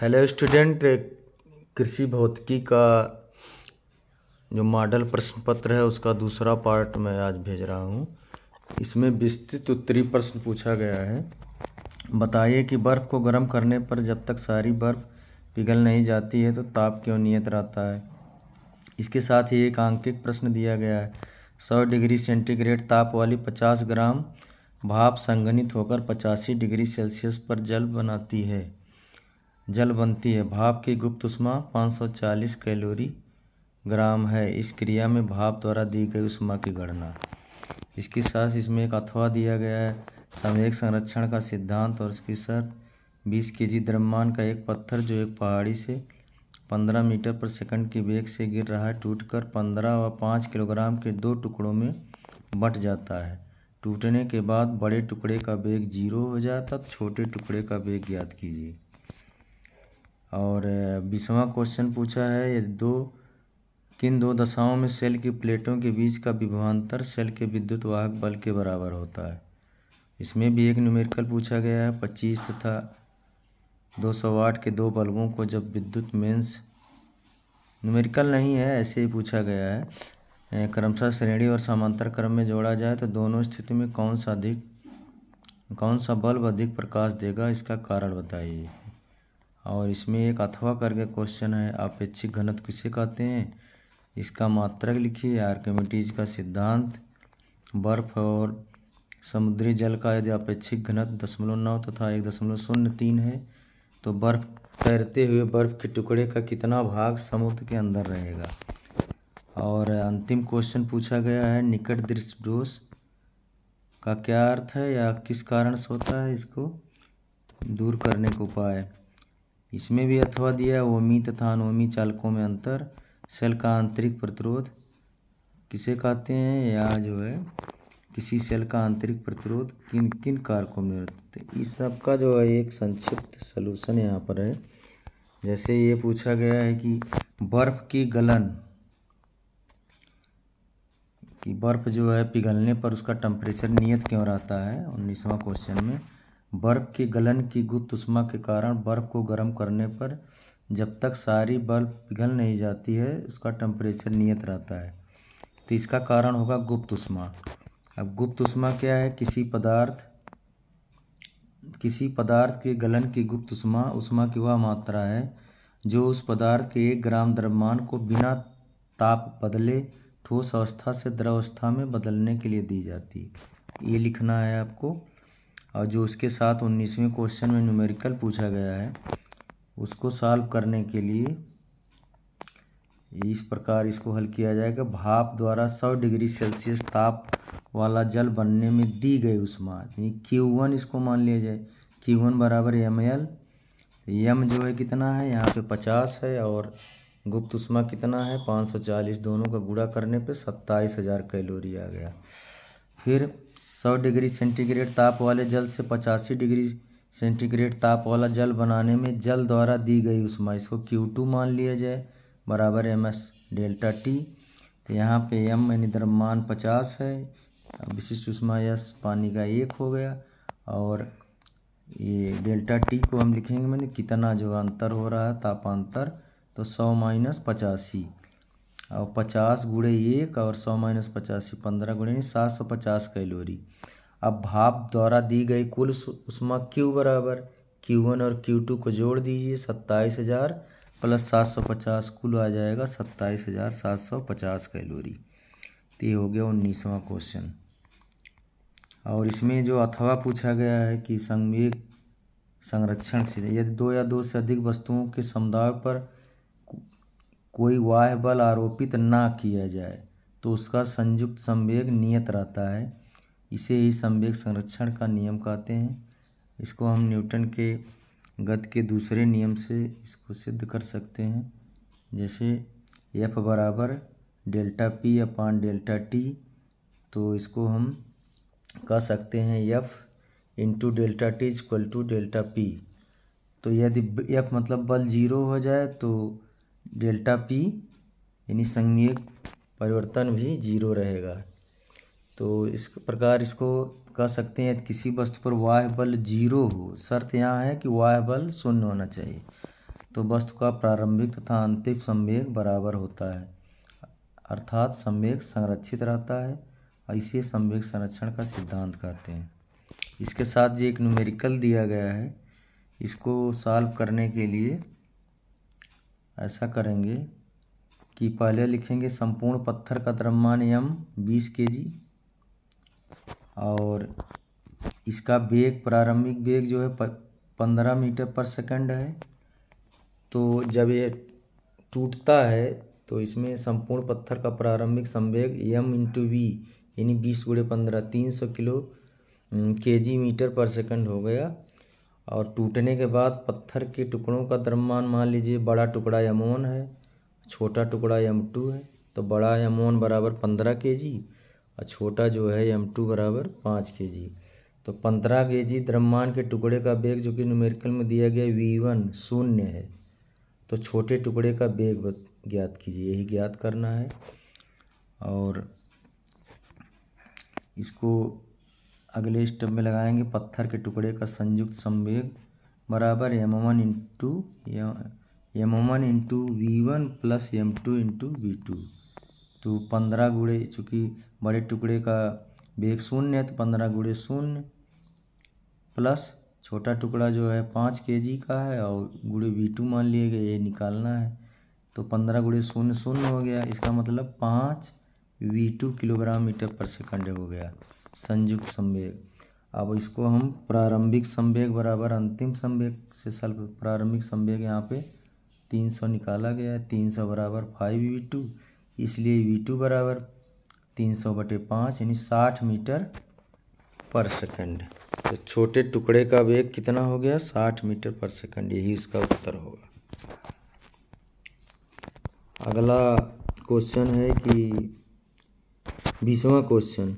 hello student कृषि भौतिकी का जो मॉडल प्रश्न पत्र है उसका दूसरा पार्ट मैं आज भेज रहा हूँ इसमें विस्तृत उत्तरी प्रश्न पूछा गया है बताइए कि बर्फ़ को गर्म करने पर जब तक सारी बर्फ़ पिघल नहीं जाती है तो ताप क्यों नियत रहता है इसके साथ ही एक आंकिक प्रश्न दिया गया है सौ डिग्री सेंटीग्रेड ताप वाली पचास ग्राम भाप संगणित होकर पचासी डिग्री सेल्सियस पर जल बनाती है जल बनती है भाप की गुप्त उष्मा 540 कैलोरी ग्राम है इस क्रिया में भाप द्वारा दी गई उष्मा की गणना इसके साथ इसमें एक अथवा दिया गया है समय संरक्षण का सिद्धांत और इसकी शर्त 20 के जी द्रव्यमान का एक पत्थर जो एक पहाड़ी से 15 मीटर पर सेकंड की वेग से गिर रहा है टूटकर 15 व 5 किलोग्राम के दो टुकड़ों में बट जाता है टूटने के बाद बड़े टुकड़े का वेग जीरो हो जाता छोटे टुकड़े का वेग याद कीजिए और बीसवा क्वेश्चन पूछा है दो किन दो दशाओं में सेल की प्लेटों के बीच का विभवान्तर सेल के विद्युत वाहक बल के बराबर होता है इसमें भी एक न्यूमेरिकल पूछा गया है पच्चीस तथा दो सौ वाट के दो बल्बों को जब विद्युत मेंस न्यूमेरिकल नहीं है ऐसे ही पूछा गया है क्रमशः श्रेणी और समांतर क्रम में जोड़ा जाए तो दोनों स्थिति में कौन सा अधिक कौन सा बल्ब अधिक प्रकाश देगा इसका कारण बताइए और इसमें एक अथवा करके क्वेश्चन है अपेक्षिक घनत्व किसे कहते हैं इसका मात्रक लिखिए आर्कमिटीज का सिद्धांत बर्फ और समुद्री जल का यदि अपेक्षिक घनत्व दशमलव नौ तथा एक दशमलव शून्य तीन है तो बर्फ तैरते हुए बर्फ के टुकड़े का कितना भाग समुद्र के अंदर रहेगा और अंतिम क्वेश्चन पूछा गया है निकट दृश्य का क्या अर्थ है या किस कारण से होता है इसको दूर करने का उपाय इसमें भी अथवा दिया ओमी तथा अनोमी चालकों में अंतर सेल का आंतरिक प्रतिरोध किसे कहते हैं या जो है किसी सेल का आंतरिक प्रतिरोध किन किन कारकों में होते तो इस सब का जो है एक संक्षिप्त सलूशन यहाँ पर है जैसे ये पूछा गया है कि बर्फ़ की गलन कि बर्फ़ जो है पिघलने पर उसका टेम्परेचर नियत क्यों रहता है उन्नीसवा क्वेश्चन में बर्फ के गलन की गुप्त उष्मा के कारण बर्फ को गर्म करने पर जब तक सारी बर्फ पिघल नहीं जाती है उसका टेम्परेचर नियत रहता है तो इसका कारण होगा गुप्त उष्मा अब गुप्त उष्मा क्या है किसी पदार्थ किसी पदार्थ के गलन की गुप्त उष्मा उष्मा की वह मात्रा है जो उस पदार्थ के एक ग्राम द्रव्यमान को बिना ताप बदले ठोस अवस्था से द्रव अवस्था में बदलने के लिए दी जाती ये लिखना है आपको और जो उसके साथ उन्नीसवें क्वेश्चन में न्यूमेरिकल पूछा गया है उसको सॉल्व करने के लिए इस प्रकार इसको हल किया जाएगा भाप द्वारा सौ डिग्री सेल्सियस ताप वाला जल बनने में दी गई उष्मा यानी क्यू वन इसको मान लिया जाए क्यू वन बराबर एम एल यम जो है कितना है यहाँ पे पचास है और गुप्त उष्मा कितना है पाँच सौ चालीस दोनों का गुड़ा करने पे सत्ताईस हज़ार कैलोरी आ गया फिर सौ डिग्री सेंटीग्रेड ताप वाले जल से पचासी डिग्री सेंटीग्रेड ताप वाला जल बनाने में जल द्वारा दी गई उष्मा इसको क्यू टू मान लिया जाए बराबर एम एस डेल्टा टी तो यहाँ पे एम यानी द्रव्यमान पचास है विशिष्ट उष्मा यस पानी का एक हो गया और ये डेल्टा टी को हम लिखेंगे मैंने कितना जो अंतर हो रहा है तापांतर तो सौ माइनस पचासी और पचास गुड़े एक और सौ माइनस पचास पंद्रह गुड़े यानी सात सौ पचास कैलोरी अब भाप द्वारा दी गई कुल उष्मा क्यू बराबर क्यू वन और क्यू टू को जोड़ दीजिए सत्ताईस हज़ार प्लस सात सौ पचास कुल आ जाएगा सत्ताईस हज़ार सात सौ पचास कैलोरी तो ये हो गया उन्नीसवा क्वेश्चन और इसमें जो अथवा पूछा गया है कि संवेग संरक्षण से यदि दो या दो से अधिक वस्तुओं के समुदाय पर कोई वाह बल आरोपित ना किया जाए तो उसका संयुक्त संवेग नियत रहता है इसे ही संवेग संरक्षण का नियम कहते हैं इसको हम न्यूटन के गत के दूसरे नियम से इसको सिद्ध कर सकते हैं जैसे एफ बराबर delta P upon delta T तो इसको हम कह सकते हैं F into delta T is equal to delta P तो यदि एफ मतलब बल जीरो हो जाए तो डेल्टा पी यानी संज्ञक परिवर्तन भी जीरो रहेगा तो इस प्रकार इसको कह सकते हैं किसी वस्तु पर वाह बल जीरो हो शर्त यहाँ है कि वाह बल शून्य होना चाहिए तो वस्तु का प्रारंभिक तथा अंतिम संवेग बराबर होता है अर्थात संवेग संरक्षित रहता है और इसे संवेग संरक्षण का सिद्धांत कहते हैं इसके साथ जो एक न्यूमेरिकल दिया गया है इसको सॉल्व करने के लिए ऐसा करेंगे कि पहले लिखेंगे संपूर्ण पत्थर का द्रव्यमान एम बीस के जी और इसका वेग प्रारंभिक वेग जो है पंद्रह मीटर पर सेकंड है तो जब ये टूटता है तो इसमें संपूर्ण पत्थर का प्रारंभिक संवेग एम इंटू वी यानी बीस गुड़े पंद्रह तीन सौ किलो के जी मीटर पर सेकंड हो गया और टूटने के बाद पत्थर के टुकड़ों का द्रव्यमान मान लीजिए बड़ा टुकड़ा एम वन है छोटा टुकड़ा एम टू है तो बड़ा एम वन बराबर पंद्रह के जी और छोटा जो है एम टू बराबर पाँच के जी तो पंद्रह के जी द्रव्यमान के टुकड़े का बेग जो कि न्यूमेरिकल में दिया गया वी वन शून्य है तो छोटे टुकड़े का बेग ज्ञात कीजिए यही ज्ञात करना है और इसको अगले स्टेप में लगाएंगे पत्थर के टुकड़े का संयुक्त संवेग बराबर M one into M one into V one plus M two into V two तो पंद्रह गुड़े चूँकि बड़े टुकड़े का वेग शून्य है तो पंद्रह गुड़े शून्य प्लस छोटा टुकड़ा जो है पाँच के जी का है और गुड़े वी टू मान लिए गए ये निकालना है तो पंद्रह गुड़े शून्य शून्य हो गया इसका मतलब पाँच V two kilogram metre per second हो गया संयुक्त संवेग अब इसको हम प्रारंभिक संवेग बराबर अंतिम संवेग से सल्फ प्रारंभिक संवेग यहाँ पे तीन सौ निकाला गया है तीन सौ बराबर फाइव वी टू इसलिए वी टू बराबर तीन सौ बटे पाँच यानी साठ मीटर पर सेकंड तो छोटे टुकड़े का वेग कितना हो गया साठ मीटर पर सेकंड यही उसका उत्तर होगा अगला क्वेश्चन है कि बीसवा क्वेश्चन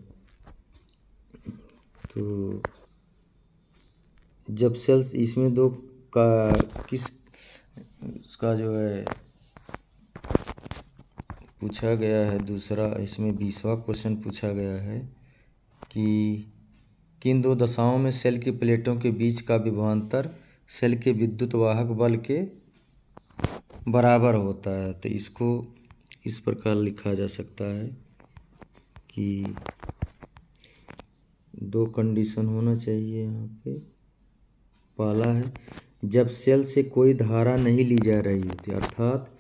तो जब सेल्स इसमें दो का किस उसका जो है पूछा गया है दूसरा इसमें बीसवा क्वेश्चन पूछा गया है कि किन दो दशाओं में सेल की प्लेटों के बीच का विभवान्तर सेल के विद्युत वाहक बल के बराबर होता है तो इसको इस प्रकार लिखा जा सकता है कि दो कंडीशन होना चाहिए यहाँ पे पहला है जब सेल से कोई धारा नहीं ली जा रही होती अर्थात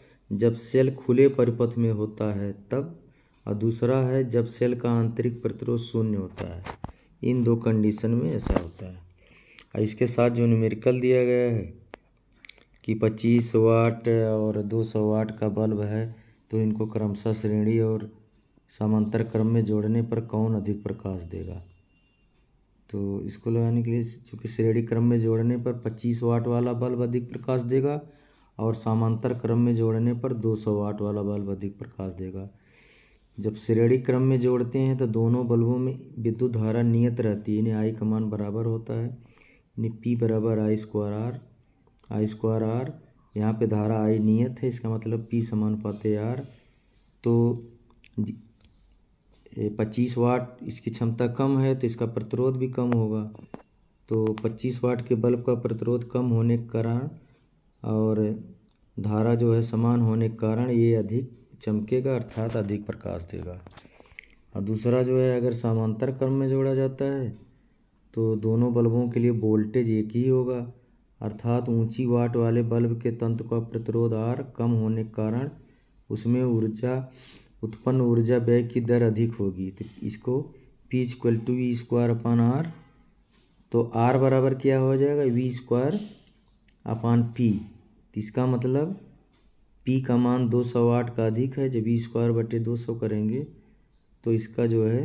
जब सेल खुले परिपथ में होता है तब और दूसरा है जब सेल का आंतरिक प्रतिरोध शून्य होता है इन दो कंडीशन में ऐसा होता है और इसके साथ जो न्यूमेरिकल दिया गया है कि 25 वाट और 200 वाट का बल्ब है तो इनको क्रमशः श्रेणी और समांतर क्रम में जोड़ने पर कौन अधिक प्रकाश देगा तो इसको लगाने के लिए चूँकि श्रेणी क्रम में जोड़ने पर 25 वाट वाला बल्ब अधिक प्रकाश देगा और समांतर क्रम में जोड़ने पर 200 वाट वाला बल्ब अधिक प्रकाश देगा जब श्रेणी क्रम में जोड़ते हैं तो दोनों बल्बों में विद्युत धारा नियत रहती है यानी आई का मान बराबर होता है यानी पी बराबर I square R I square R यहाँ पर धारा आई नियत है इसका मतलब पी समान पाते आर तो पच्चीस वाट इसकी क्षमता कम है तो इसका प्रतिरोध भी कम होगा तो पच्चीस वाट के बल्ब का प्रतिरोध कम होने के कारण और धारा जो है समान होने के कारण ये अधिक चमकेगा अर्थात अधिक प्रकाश देगा और दूसरा जो है अगर समांतर क्रम में जोड़ा जाता है तो दोनों बल्बों के लिए वोल्टेज एक ही होगा अर्थात ऊंची वाट वाले बल्ब के तंत्र का प्रतिरोध आर कम होने के कारण उसमें ऊर्जा उत्पन्न ऊर्जा व्यय की दर अधिक होगी तो इसको P equal to V square upon R तो आर बराबर क्या हो जाएगा वी स्क्वायर अपान पी तो इसका मतलब पी का मान दो सौ आठ का अधिक है जब वी e स्क्वायर बटे दो सौ करेंगे तो इसका जो है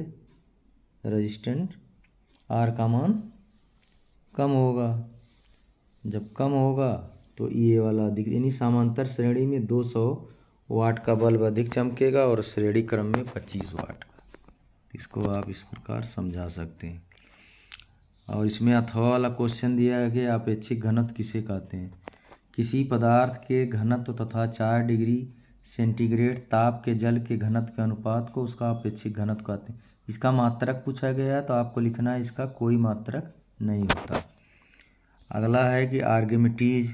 रजिस्टेंट आर का मान कम होगा जब कम होगा तो ये e वाला अधिक यानी समांतर श्रेणी में दो सौ वाट का बल्ब अधिक चमकेगा और श्रेणी क्रम में पच्चीस वाट इसको आप इस प्रकार समझा सकते हैं और इसमें अथवा वाला क्वेश्चन दिया है कि अपेक्षिक घनत्व किसे कहते हैं किसी पदार्थ के घनत्व तथा चार डिग्री सेंटीग्रेड ताप के जल के घनत्व के अनुपात को उसका अपेक्षिक घनत्व कहते हैं इसका मात्रक पूछा गया है तो आपको लिखना है इसका कोई मात्रक नहीं होता अगला है कि आर्गेमिटीज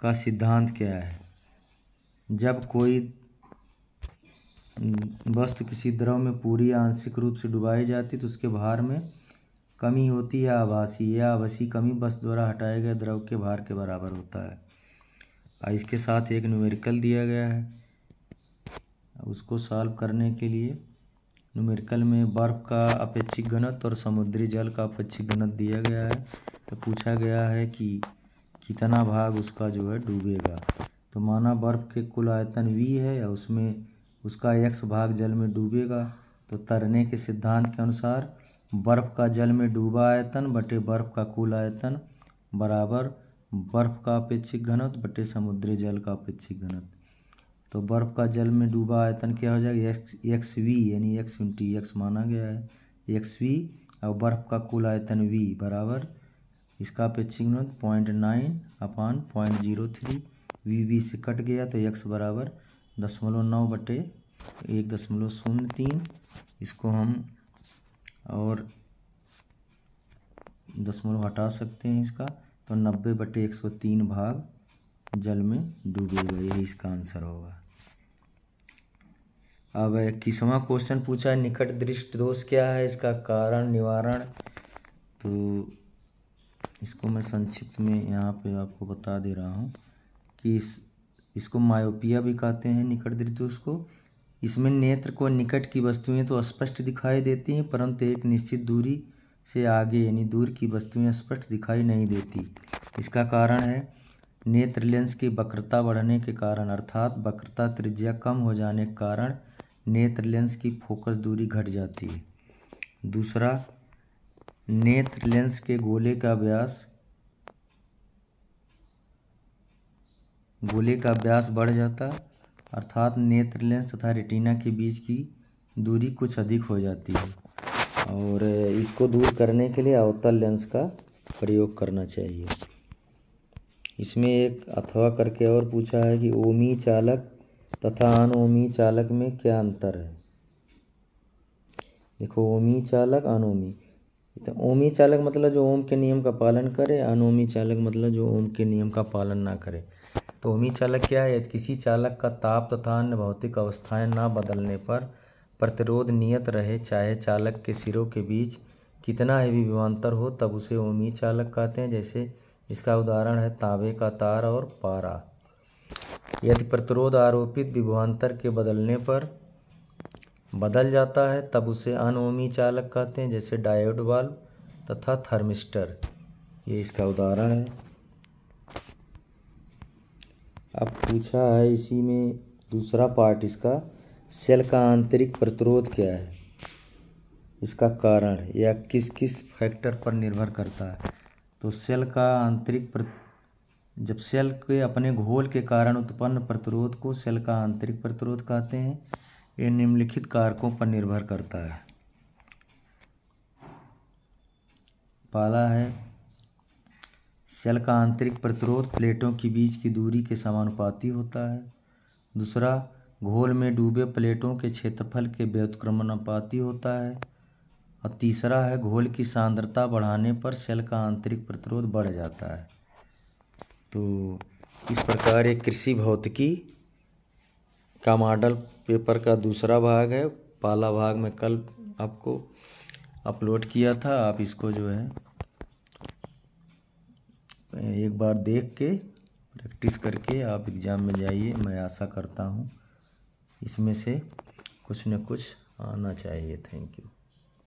का सिद्धांत क्या है जब कोई वस्तु किसी द्रव में पूरी या आंशिक रूप से डुबाई जाती तो उसके भार में कमी होती है आभासी यह आभासी कमी बस द्वारा हटाए गए द्रव के भार के बराबर होता है और इसके साथ एक न्यूमेरिकल दिया गया है उसको सॉल्व करने के लिए न्यूमेरिकल में बर्फ़ का अपेक्षिक घनत्व और समुद्री जल का अपेक्षिक घनत्व दिया गया है तो पूछा गया है कि कितना भाग उसका जो है डूबेगा तो माना बर्फ़ के कुल आयतन वी है या उसमें उसका एक्स भाग जल में डूबेगा तो तरने के सिद्धांत के अनुसार बर्फ़ का जल में डूबा आयतन बटे बर्फ़ का कुल आयतन बराबर बर्फ़ का अपेक्षिक घनत्व बटे समुद्री जल का अपेक्षिक घनत्व तो बर्फ़ का जल में डूबा आयतन क्या हो जाएगा एक्स एक्स वी यानी एक्स इंटी एक्स माना गया है एक्स वी और बर्फ़ का कुल आयतन वी बराबर इसका अपेक्षिक घनत्व point nine upon point zero three V B से कट गया तो एक्स बराबर दशमलव नौ बटे एक दशमलव शून्य तीन इसको हम और दशमलव हटा सकते हैं इसका तो नब्बे बटे एक सौ तीन भाग जल में डूबेगा यही इसका आंसर होगा अब इक्कीसवा क्वेश्चन पूछा है निकट दृष्ट दोष क्या है इसका कारण निवारण तो इसको मैं संक्षिप्त में यहाँ पे आपको बता दे रहा हूँ कि इस इसको मायोपिया भी कहते हैं निकट दृष्टि को इसमें नेत्र को निकट की वस्तुएं तो स्पष्ट दिखाई देती हैं परंतु एक निश्चित दूरी से आगे यानी दूर की वस्तुएं स्पष्ट दिखाई नहीं देती इसका कारण है नेत्र लेंस की वक्रता बढ़ने के कारण अर्थात वक्रता त्रिज्या कम हो जाने के कारण नेत्र लेंस की फोकस दूरी घट जाती है दूसरा नेत्र लेंस के गोले का व्यास गोले का व्यास बढ़ जाता अर्थात नेत्र लेंस तथा रेटिना के बीच की दूरी कुछ अधिक हो जाती है और इसको दूर करने के लिए अवतल लेंस का प्रयोग करना चाहिए इसमें एक अथवा करके और पूछा है कि ओमी चालक तथा अन ओमी चालक में क्या अंतर है देखो ओमी चालक अनोमी तो ओमी चालक मतलब जो ओम के नियम का पालन करे अनोमी चालक मतलब जो ओम के नियम का पालन ना करे तो होमी चालक क्या है यदि किसी चालक का ताप तथा अन्य भौतिक अवस्थाएं ना बदलने पर प्रतिरोध नियत रहे चाहे चालक के सिरों के बीच कितना ही भी विमांतर हो तब उसे ओमी चालक कहते हैं जैसे इसका उदाहरण है तांबे का तार और पारा यदि प्रतिरोध आरोपित विभवान्तर के बदलने पर बदल जाता है तब उसे अनओमी चालक कहते हैं जैसे डायोड वाल्व तथा थर्मिस्टर ये इसका उदाहरण है अब पूछा है इसी में दूसरा पार्ट इसका सेल का आंतरिक प्रतिरोध क्या है इसका कारण या किस किस फैक्टर पर निर्भर करता है तो सेल का आंतरिक जब सेल के अपने घोल के कारण उत्पन्न प्रतिरोध को सेल का आंतरिक प्रतिरोध कहते हैं ये निम्नलिखित कारकों पर निर्भर करता है पहला है सेल का आंतरिक प्रतिरोध प्लेटों के बीच की दूरी के समानुपाती होता है दूसरा घोल में डूबे प्लेटों के क्षेत्रफल के व्युत्क्रमानुपाती होता है और तीसरा है घोल की सांद्रता बढ़ाने पर सेल का आंतरिक प्रतिरोध बढ़ जाता है तो इस प्रकार एक कृषि भौतिकी का मॉडल पेपर का दूसरा भाग है पहला भाग में कल आपको अपलोड किया था आप इसको जो है एक बार देख के प्रैक्टिस करके आप एग्ज़ाम में जाइए मैं आशा करता हूँ इसमें से कुछ न कुछ आना चाहिए थैंक यू